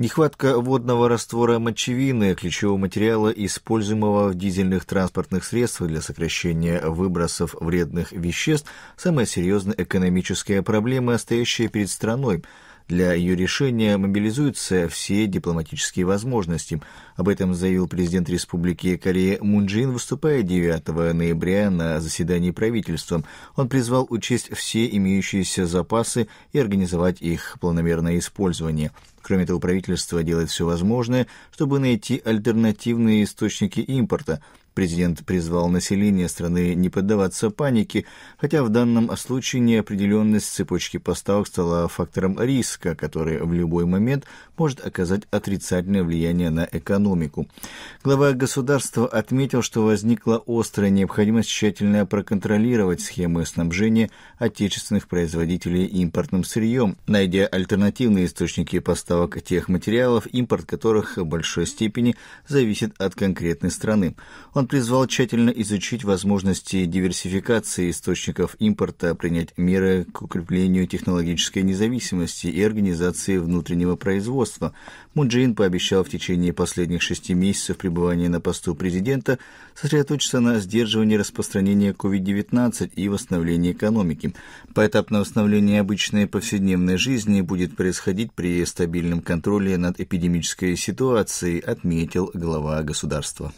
Нехватка водного раствора мочевины, ключевого материала, используемого в дизельных транспортных средствах для сокращения выбросов вредных веществ, самая серьезная экономическая проблема, стоящая перед страной – для ее решения мобилизуются все дипломатические возможности. Об этом заявил президент Республики Корея Мун Джин, выступая 9 ноября на заседании правительства. Он призвал учесть все имеющиеся запасы и организовать их планомерное использование. Кроме того, правительство делает все возможное, чтобы найти альтернативные источники импорта – Президент призвал население страны не поддаваться панике, хотя в данном случае неопределенность цепочки поставок стала фактором риска, который в любой момент может оказать отрицательное влияние на экономику. Глава государства отметил, что возникла острая необходимость тщательно проконтролировать схемы снабжения отечественных производителей импортным сырьем, найдя альтернативные источники поставок тех материалов, импорт которых в большой степени зависит от конкретной страны. Он он призвал тщательно изучить возможности диверсификации источников импорта, принять меры к укреплению технологической независимости и организации внутреннего производства. Муджин пообещал в течение последних шести месяцев пребывания на посту президента сосредоточиться на сдерживании распространения COVID-19 и восстановлении экономики. Поэтапное восстановление обычной повседневной жизни будет происходить при стабильном контроле над эпидемической ситуацией, отметил глава государства.